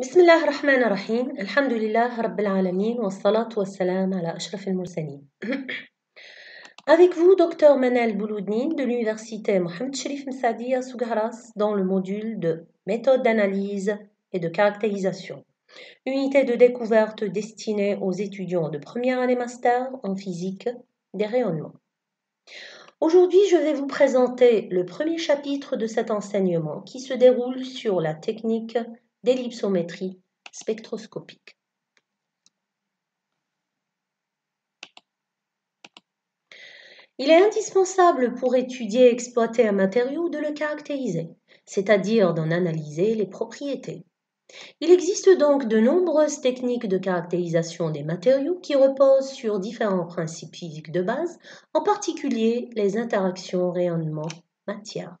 بسم الله الرحمن الرحيم الحمد لله رب العالمين والصلاة Avec vous, Dr Manel Bouloudnine de l'Université Mohamed Chérif Msadi à dans le module de méthode d'analyse et de caractérisation. Unité de découverte destinée aux étudiants de première année master en physique des rayonnements. Aujourd'hui, je vais vous présenter le premier chapitre de cet enseignement qui se déroule sur la technique d'ellipsométrie spectroscopique. Il est indispensable pour étudier et exploiter un matériau de le caractériser, c'est-à-dire d'en analyser les propriétés. Il existe donc de nombreuses techniques de caractérisation des matériaux qui reposent sur différents principes physiques de base, en particulier les interactions rayonnement-matière.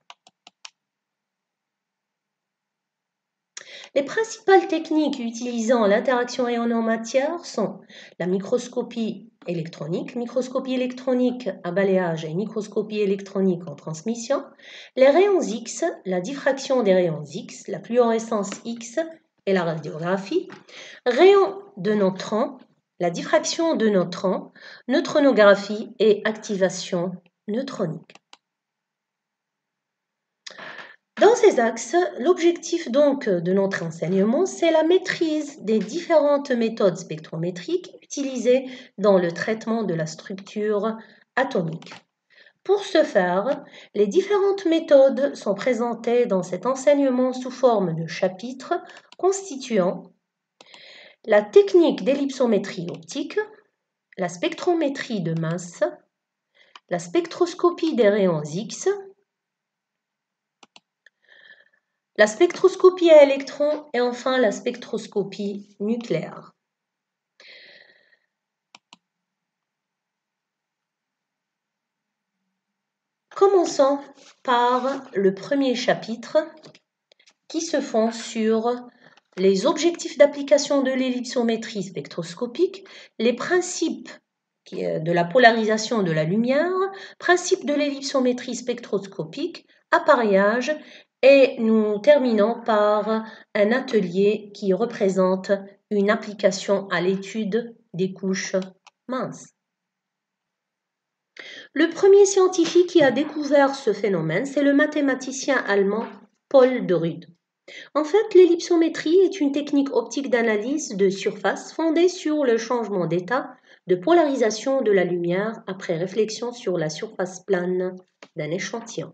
Les principales techniques utilisant l'interaction en matière sont la microscopie électronique, microscopie électronique à balayage et microscopie électronique en transmission, les rayons X, la diffraction des rayons X, la fluorescence X et la radiographie, rayons de neutrons, la diffraction de neutrons, neutronographie et activation neutronique. Dans ces axes, l'objectif donc de notre enseignement, c'est la maîtrise des différentes méthodes spectrométriques utilisées dans le traitement de la structure atomique. Pour ce faire, les différentes méthodes sont présentées dans cet enseignement sous forme de chapitres constituant la technique d'ellipsométrie optique, la spectrométrie de masse, la spectroscopie des rayons X, la spectroscopie à électrons et enfin la spectroscopie nucléaire. Commençons par le premier chapitre qui se fonde sur les objectifs d'application de l'ellipsométrie spectroscopique, les principes euh, de la polarisation de la lumière, principes de l'ellipsométrie spectroscopique, appareillage et nous terminons par un atelier qui représente une application à l'étude des couches minces. Le premier scientifique qui a découvert ce phénomène, c'est le mathématicien allemand Paul de Rude. En fait, l'ellipsométrie est une technique optique d'analyse de surface fondée sur le changement d'état de polarisation de la lumière après réflexion sur la surface plane d'un échantillon.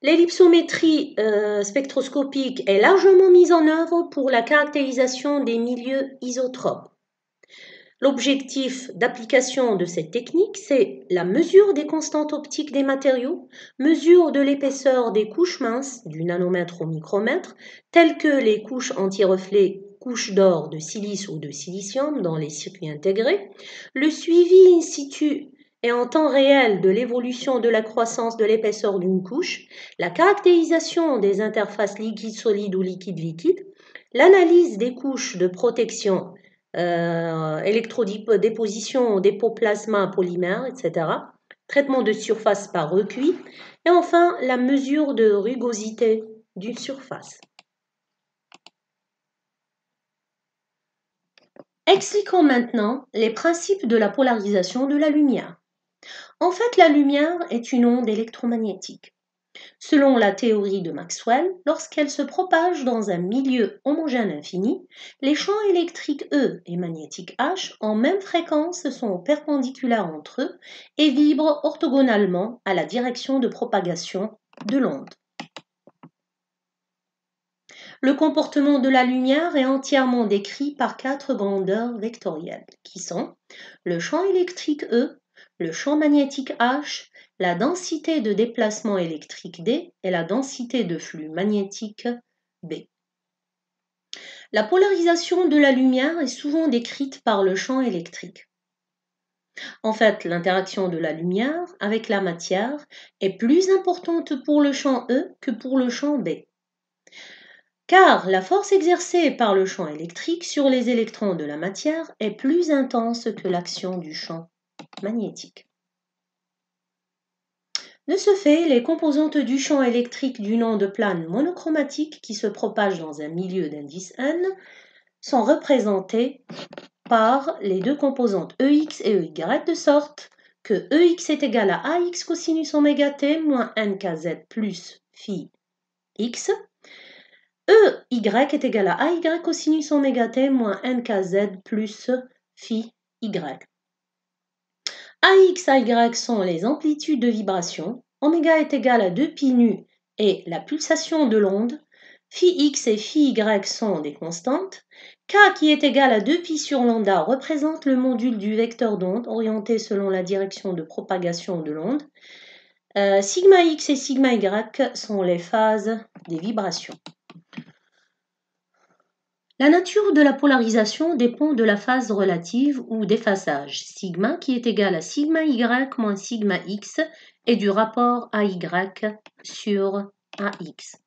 L'ellipsométrie euh, spectroscopique est largement mise en œuvre pour la caractérisation des milieux isotropes. L'objectif d'application de cette technique, c'est la mesure des constantes optiques des matériaux, mesure de l'épaisseur des couches minces, du nanomètre au micromètre, telles que les couches anti-reflets, couches d'or, de silice ou de silicium dans les circuits intégrés, le suivi in situ et en temps réel de l'évolution de la croissance de l'épaisseur d'une couche, la caractérisation des interfaces liquide-solide ou liquide-liquide, l'analyse des couches de protection, euh, dépôt plasma, polymère, etc., traitement de surface par recuit, et enfin la mesure de rugosité d'une surface. Expliquons maintenant les principes de la polarisation de la lumière. En fait, la lumière est une onde électromagnétique. Selon la théorie de Maxwell, lorsqu'elle se propage dans un milieu homogène infini, les champs électriques E et magnétiques H en même fréquence sont perpendiculaires entre eux et vibrent orthogonalement à la direction de propagation de l'onde. Le comportement de la lumière est entièrement décrit par quatre grandeurs vectorielles, qui sont le champ électrique E, le champ magnétique H, la densité de déplacement électrique D et la densité de flux magnétique B. La polarisation de la lumière est souvent décrite par le champ électrique. En fait, l'interaction de la lumière avec la matière est plus importante pour le champ E que pour le champ B. Car la force exercée par le champ électrique sur les électrons de la matière est plus intense que l'action du champ magnétique. De ce fait, les composantes du champ électrique du nom de plane monochromatique qui se propage dans un milieu d'indice n sont représentées par les deux composantes EX et EY de sorte que EX est égal à AX cosinus oméga t moins NKZ plus phi x. EY est égal à AY cosinus oméga t moins NKZ plus phi y. AX, AY sont les amplitudes de vibration, oméga est égal à 2 pi nu et la pulsation de l'onde, phi x et phi y sont des constantes, k qui est égal à 2 pi sur lambda représente le module du vecteur d'onde orienté selon la direction de propagation de l'onde, euh, sigma x et sigma y sont les phases des vibrations. La nature de la polarisation dépend de la phase relative ou déphasage sigma qui est égal à sigma y moins sigma x et du rapport AY sur AX.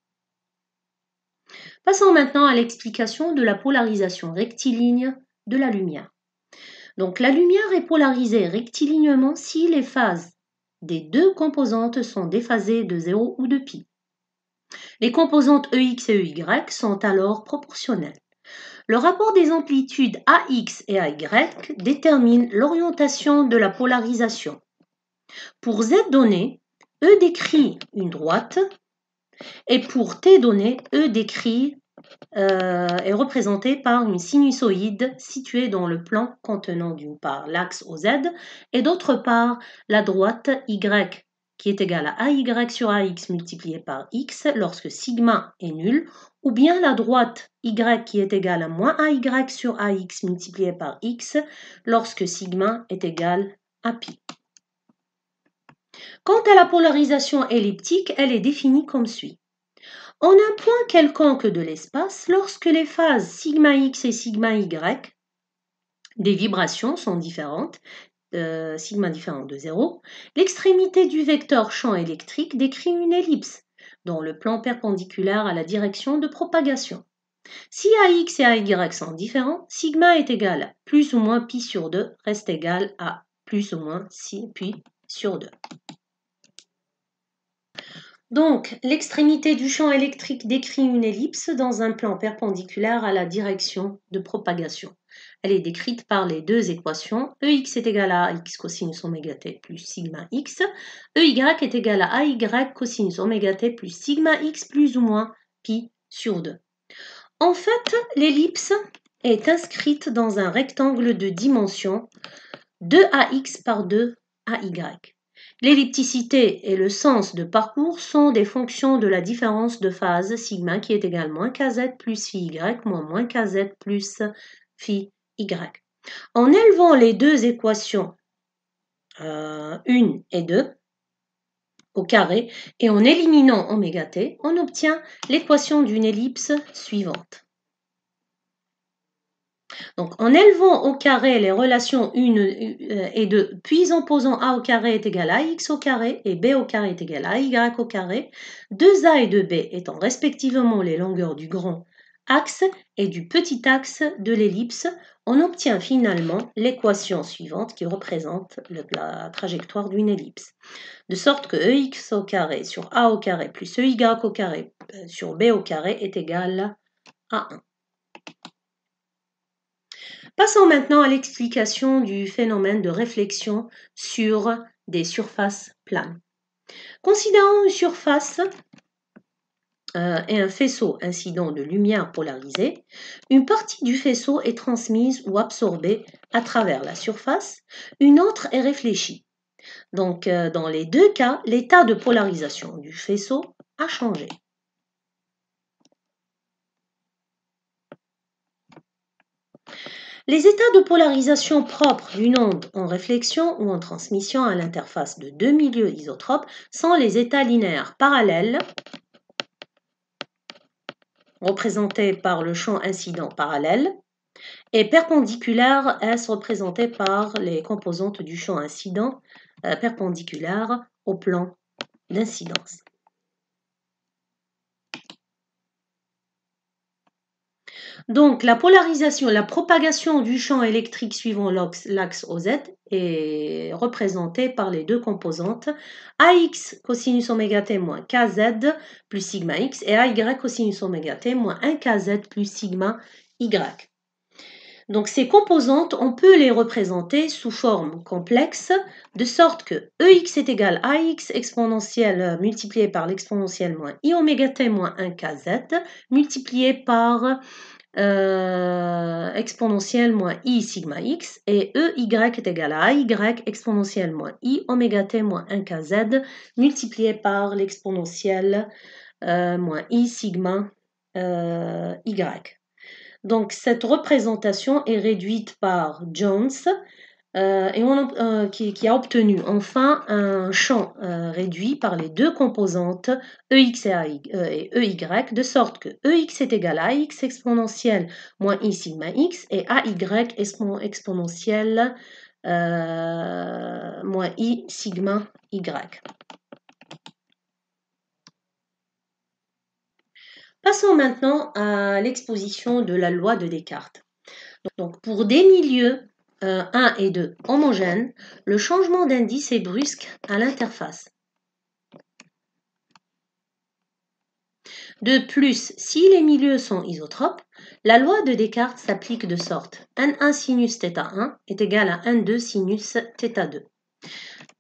Passons maintenant à l'explication de la polarisation rectiligne de la lumière. Donc la lumière est polarisée rectilignement si les phases des deux composantes sont déphasées de 0 ou de pi. Les composantes EX et EY sont alors proportionnelles. Le rapport des amplitudes AX et AY détermine l'orientation de la polarisation. Pour Z donné, E décrit une droite et pour T donné, E décrit euh, est représenté par une sinusoïde située dans le plan contenant d'une part l'axe OZ et d'autre part la droite Y qui est égal à AY sur AX multiplié par X lorsque sigma est nul, ou bien la droite Y qui est égale à moins AY sur AX multiplié par X lorsque sigma est égal à pi. Quant à la polarisation elliptique, elle est définie comme suit. En un point quelconque de l'espace, lorsque les phases sigma x et sigma y des vibrations sont différentes, euh, sigma différent de 0, l'extrémité du vecteur champ électrique décrit une ellipse dans le plan perpendiculaire à la direction de propagation. Si AX et AY sont différents, sigma est égal à plus ou moins pi sur 2 reste égal à plus ou moins si pi sur 2. Donc, l'extrémité du champ électrique décrit une ellipse dans un plan perpendiculaire à la direction de propagation. Elle est décrite par les deux équations EX est égal à x cosinus oméga t plus sigma x, EY est égal à AY cosinus oméga t plus sigma x plus ou moins pi sur 2. En fait, l'ellipse est inscrite dans un rectangle de dimension 2ax par 2ay. L'ellipticité et le sens de parcours sont des fonctions de la différence de phase sigma qui est égale moins kz plus phi y moins moins kz plus phi y. En élevant les deux équations, euh, 1 et 2, au carré, et en éliminant oméga t, on obtient l'équation d'une ellipse suivante. Donc, en élevant au carré les relations 1 euh, et 2, puis en posant a au carré est égal à x au carré et b au carré est égal à y au carré, 2a et 2b étant respectivement les longueurs du grand axe et du petit axe de l'ellipse, on obtient finalement l'équation suivante qui représente la trajectoire d'une ellipse. De sorte que EX au carré sur A au carré plus EY au carré euh, sur B au carré est égal à 1. Passons maintenant à l'explication du phénomène de réflexion sur des surfaces planes. Considérons une surface et un faisceau incident de lumière polarisée, une partie du faisceau est transmise ou absorbée à travers la surface, une autre est réfléchie. Donc, euh, dans les deux cas, l'état de polarisation du faisceau a changé. Les états de polarisation propres d'une onde en réflexion ou en transmission à l'interface de deux milieux isotropes sont les états linéaires parallèles représenté par le champ incident parallèle, et perpendiculaire S représenté par les composantes du champ incident euh, perpendiculaire au plan d'incidence. Donc, la polarisation, la propagation du champ électrique suivant l'axe OZ est représentée par les deux composantes AX cosinus oméga t moins KZ plus sigma X et AY cosinus oméga t moins 1KZ plus sigma Y. Donc ces composantes, on peut les représenter sous forme complexe, de sorte que EX est égal à AX exponentielle multiplié par l'exponentielle moins I oméga t moins 1 KZ multiplié par euh, exponentielle moins i sigma x et e y est égal à y exponentielle moins i oméga t moins 1 kz multiplié par l'exponentielle euh, moins i sigma euh, y. Donc cette représentation est réduite par Jones euh, et euh, qui, a obtenu enfin un champ euh, réduit par les deux composantes EX et, EY, de sorte que EX est égal à AX exponentielle moins I sigma X et AY exponentielle moins I sigma Y. Passons maintenant à l'exposition de la loi de Descartes. Donc pour des milieux 1 et 2 homogènes, le changement d'indice est brusque à l'interface. De plus, si les milieux sont isotropes, la loi de Descartes s'applique de sorte n1 sinus 1 est égal à n2 sinus 2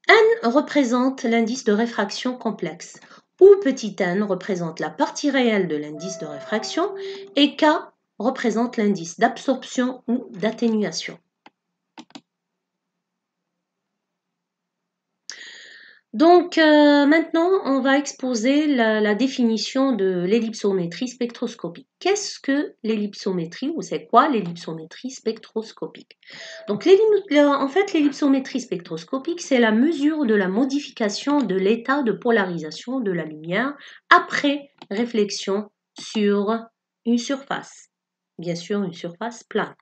n représente l'indice de réfraction complexe, ou petit n représente la partie réelle de l'indice de réfraction et k représente l'indice d'absorption ou d'atténuation. Donc euh, maintenant, on va exposer la, la définition de l'ellipsométrie spectroscopique. Qu'est-ce que l'ellipsométrie ou c'est quoi l'ellipsométrie spectroscopique Donc en fait, l'ellipsométrie spectroscopique, c'est la mesure de la modification de l'état de polarisation de la lumière après réflexion sur une surface. Bien sûr, une surface plane.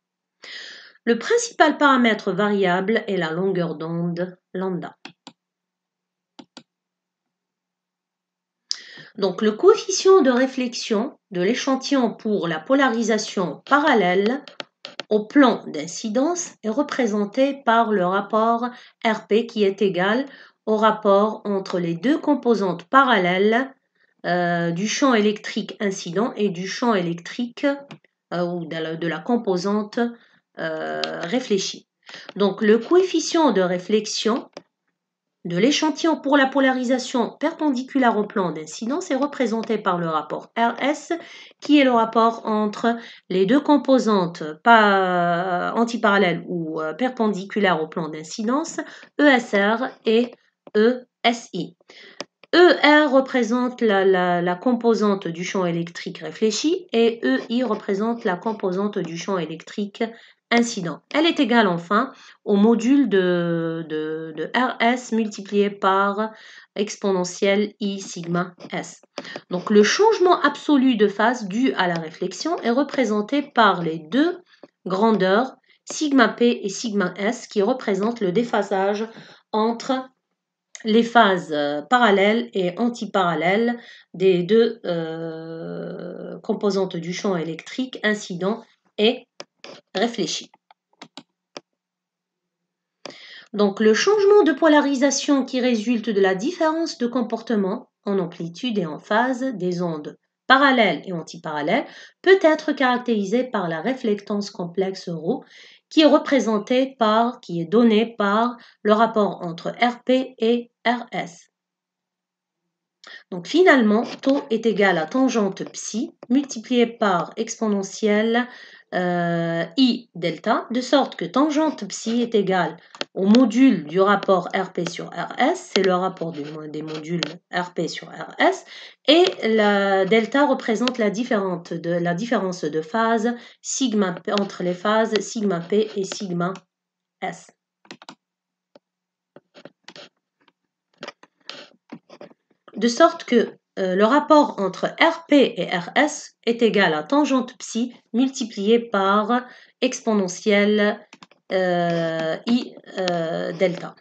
Le principal paramètre variable est la longueur d'onde lambda. Donc le coefficient de réflexion de l'échantillon pour la polarisation parallèle au plan d'incidence est représenté par le rapport RP qui est égal au rapport entre les deux composantes parallèles euh, du champ électrique incident et du champ électrique euh, ou de la, composante euh, réfléchie. Donc le coefficient de réflexion de l'échantillon pour la polarisation perpendiculaire au plan d'incidence est représenté par le rapport RS, qui est le rapport entre les deux composantes pas antiparallèles ou euh, perpendiculaires au plan d'incidence, ESR et ESI. ER représente la, la, composante du champ électrique réfléchi et EI représente la composante du champ électrique incident. Elle est égale enfin au module de, RS multiplié par exponentielle i sigma s. Donc le changement absolu de phase dû à la réflexion est représenté par les deux grandeurs sigma p et sigma s qui représentent le déphasage entre les phases euh, parallèles et antiparallèles des deux euh, composantes du champ électrique, incident et Réfléchi. Donc le changement de polarisation qui résulte de la différence de comportement en amplitude et en phase des ondes parallèles et antiparallèles peut être caractérisé par la réflectance complexe ρ qui est représentée par, qui est donnée par le rapport entre RP et RS. Donc finalement, taux est égal à tangente psi multiplié par exponentielle euh, I delta, de sorte que tangente psi est égale au module du rapport RP sur RS, c'est le rapport des modules RP sur RS, et la delta représente la, de, la différence de phase sigma, entre les phases sigma P et sigma S. De sorte que euh, le rapport entre Rp et Rs est égal à tangente psi multiplié par exponentielle euh, I euh, delta.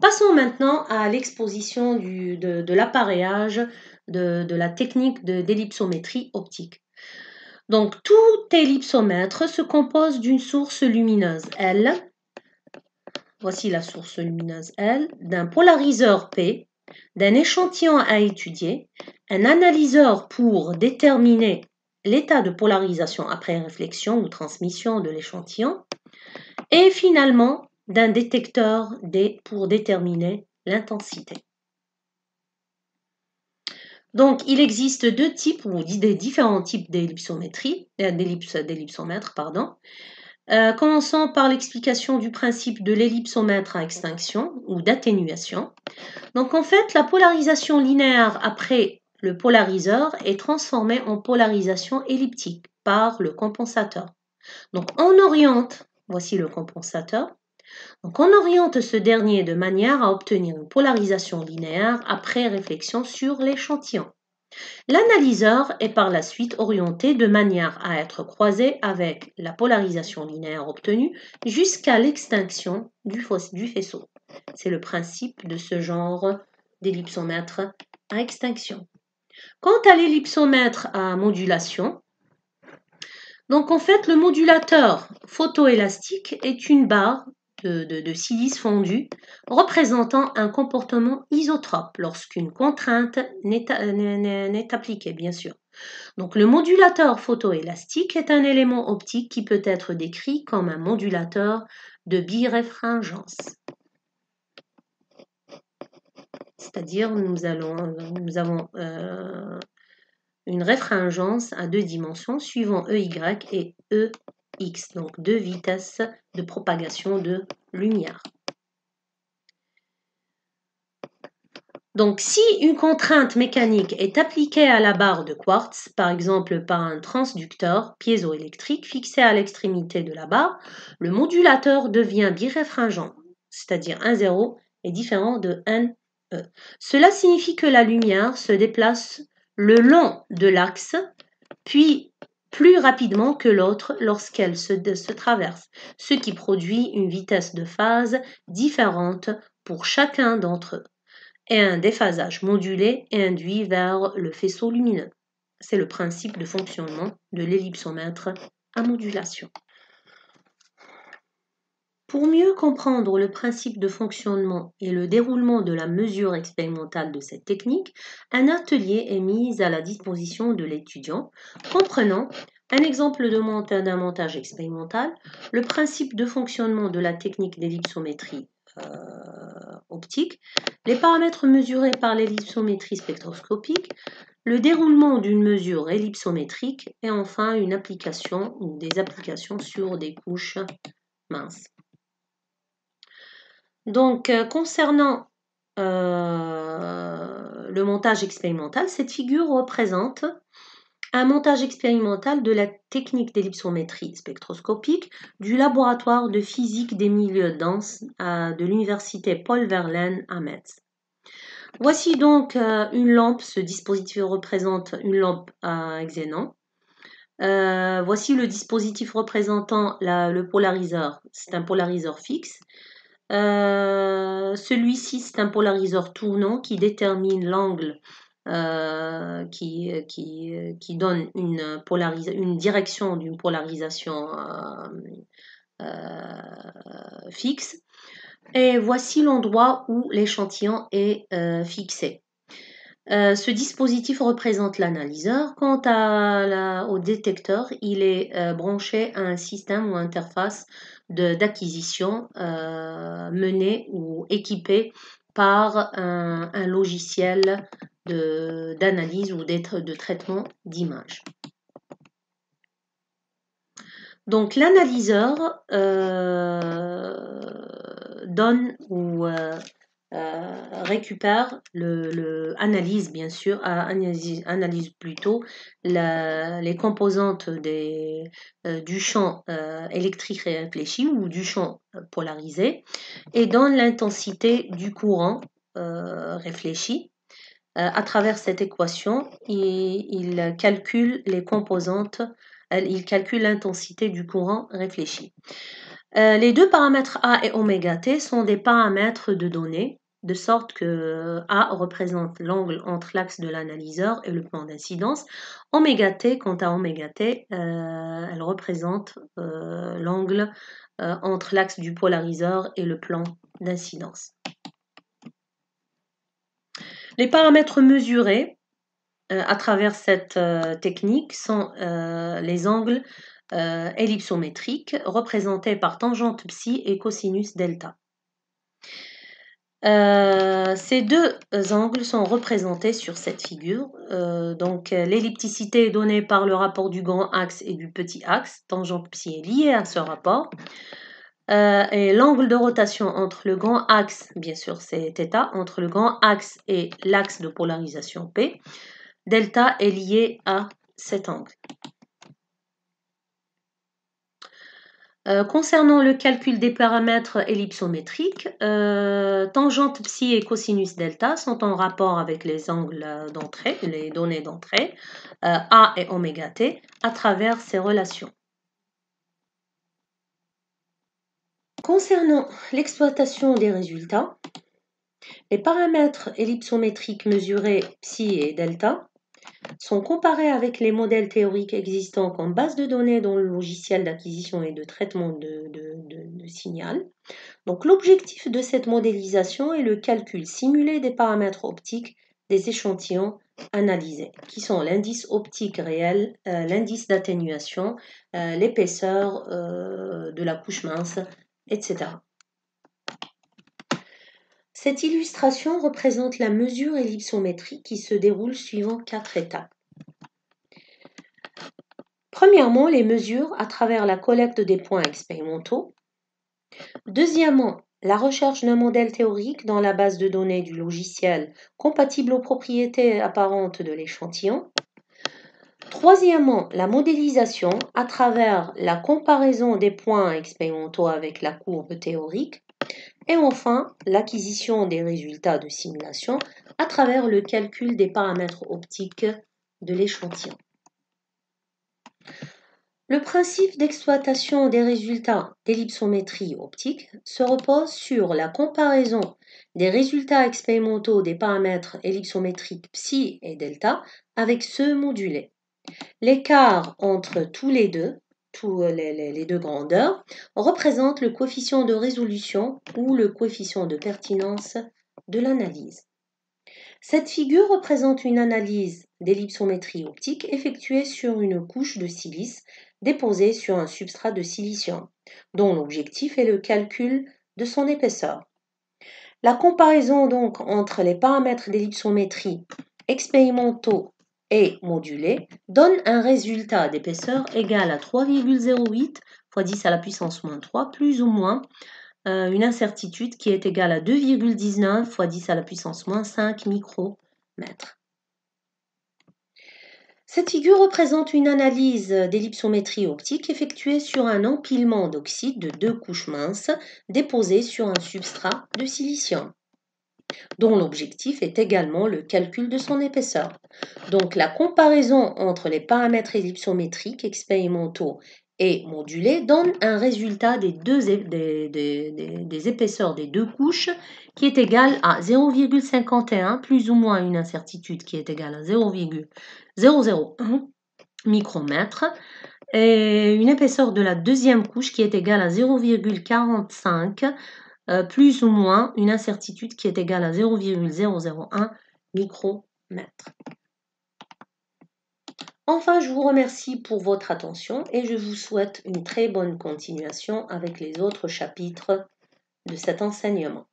Passons maintenant à l'exposition de, l'appareillage de, la technique d'ellipsométrie optique. Donc, tout ellipsomètre se compose d'une source lumineuse, L, Voici la source lumineuse L d'un polariseur P, d'un échantillon à étudier, un analyseur pour déterminer l'état de polarisation après réflexion ou transmission de l'échantillon, et finalement d'un détecteur D pour déterminer l'intensité. Donc, il existe deux types, ou différents types d'ellipsométrie, euh, d'ellipsomètres, pardon. Euh, commençons par l'explication du principe de l'ellipsomètre à extinction ou d'atténuation. Donc en fait, la polarisation linéaire après le polariseur est transformée en polarisation elliptique par le compensateur. Donc on oriente, voici le compensateur, donc on oriente ce dernier de manière à obtenir une polarisation linéaire après réflexion sur l'échantillon. L'analyseur est par la suite orienté de manière à être croisé avec la polarisation linéaire obtenue jusqu'à l'extinction du, faisceau. C'est le principe de ce genre d'ellipsomètre à extinction. Quant à l'ellipsomètre à modulation, donc en fait le modulateur photoélastique est une barre de, silice fondu représentant un comportement isotrope lorsqu'une contrainte n'est appliquée, bien sûr. Donc le modulateur photoélastique est un élément optique qui peut être décrit comme un modulateur de biréfringence. C'est-à-dire nous, allons, nous avons euh, une réfringence à deux dimensions suivant EY et e x, donc deux vitesses de propagation de lumière. Donc si une contrainte mécanique est appliquée à la barre de quartz, par exemple par un transducteur piézoélectrique fixé à l'extrémité de la barre, le modulateur devient biréfringent, c'est-à-dire 1,0 est différent de 1 e. Cela signifie que la lumière se déplace le long de l'axe, puis plus rapidement que l'autre lorsqu'elles se, se traversent, ce qui produit une vitesse de phase différente pour chacun d'entre eux et un déphasage modulé est induit vers le faisceau lumineux. C'est le principe de fonctionnement de l'ellipsomètre à modulation. Pour mieux comprendre le principe de fonctionnement et le déroulement de la mesure expérimentale de cette technique, un atelier est mis à la disposition de l'étudiant, comprenant un exemple de montage d'un montage expérimental, le principe de fonctionnement de la technique d'ellipsométrie euh, optique, les paramètres mesurés par l'ellipsométrie spectroscopique, le déroulement d'une mesure ellipsométrique et enfin une application ou des applications sur des couches minces. Donc, euh, concernant euh, le montage expérimental, cette figure représente un montage expérimental de la technique d'ellipsométrie spectroscopique du laboratoire de physique des milieux denses euh, de l'université Paul Verlaine à Metz. Voici donc une lampe, ce dispositif représente une lampe à xénon. voici le dispositif représentant le polariseur, c'est un polariseur fixe. Euh, celui-ci, c'est un polariseur tournant qui détermine l'angle euh, qui, donne une, direction d'une polarisation euh, fixe. Et voici l'endroit où l'échantillon est fixé. ce dispositif représente l'analyseur. Quant au détecteur, il est branché à un système ou interface d'acquisition euh, menée ou équipée par un, logiciel d'analyse ou de traitement d'image. Donc l'analyseur euh, donne ou euh, euh, récupère, le, analyse bien sûr, analyse, plutôt les composantes euh, du champ euh, électrique réfléchi ou du champ polarisé et donne l'intensité du courant réfléchi. à travers cette équation, il calcule les composantes, il calcule l'intensité du courant réfléchi. Euh, les deux paramètres A et oméga t sont des paramètres de données, de sorte que euh, A représente l'angle entre l'axe de l'analyseur et le plan d'incidence. Oméga t, quant à oméga t, euh, elle représente l'angle entre l'axe du polariseur et le plan d'incidence. Les paramètres mesurés à travers cette technique sont les angles euh, ellipsométrique représentée par tangente psi et cosinus delta. Euh, ces deux angles sont représentés sur cette figure. Euh, donc l'ellipticité est donnée par le rapport du grand axe et du petit axe. Tangente psi est liée à ce rapport. et l'angle de rotation entre le grand axe, bien sûr c'est θ, entre le grand axe et l'axe de polarisation P, delta est lié à cet angle. Euh, concernant le calcul des paramètres ellipsométriques, euh, tangente psi et cosinus delta sont en rapport avec les angles d'entrée, les données d'entrée, euh, A et oméga t, à travers ces relations. Concernant l'exploitation des résultats, les paramètres ellipsométriques mesurés psi et delta sont comparés avec les modèles théoriques existants comme base de données dans le logiciel d'acquisition et de traitement de, signal. Donc l'objectif de cette modélisation est le calcul simulé des paramètres optiques des échantillons analysés, qui sont l'indice optique réel, euh, l'indice d'atténuation, euh, l'épaisseur euh, de la couche mince, etc. Cette illustration représente la mesure ellipsométrique qui se déroule suivant quatre étapes. Premièrement, les mesures à travers la collecte des points expérimentaux. Deuxièmement, la recherche d'un modèle théorique dans la base de données du logiciel compatible aux propriétés apparentes de l'échantillon. Troisièmement, la modélisation à travers la comparaison des points expérimentaux avec la courbe théorique et enfin l'acquisition des résultats de simulation à travers le calcul des paramètres optiques de l'échantillon. Le principe d'exploitation des résultats d'ellipsométrie optique se repose sur la comparaison des résultats expérimentaux des paramètres ellipsométriques psi et delta avec ceux modulés. L'écart entre tous les deux euh, les, deux grandeurs, représentent le coefficient de résolution ou le coefficient de pertinence de l'analyse. Cette figure représente une analyse d'ellipsométrie optique effectuée sur une couche de silice déposée sur un substrat de silicium, dont l'objectif est le calcul de son épaisseur. La comparaison donc entre les paramètres d'ellipsométrie expérimentaux et modulé donne un résultat d'épaisseur égal à 3,08 fois 10 à la puissance moins 3, plus ou moins euh, une incertitude qui est égale à 2,19 fois 10 à la puissance moins 5 micromètres. Cette figure représente une analyse d'ellipsométrie optique effectuée sur un empilement d'oxyde de deux couches minces déposées sur un substrat de silicium dont l'objectif est également le calcul de son épaisseur. Donc la comparaison entre les paramètres ellipsométriques expérimentaux et modulés donne un résultat des, deux, épaisseurs des deux couches qui est égal à 0,51 plus ou moins une incertitude qui est égale à 0,001 micromètre et une épaisseur de la deuxième couche qui est égale à 0,45 euh, plus ou moins une incertitude qui est égale à 0,001 micromètre. Enfin, je vous remercie pour votre attention et je vous souhaite une très bonne continuation avec les autres chapitres de cet enseignement.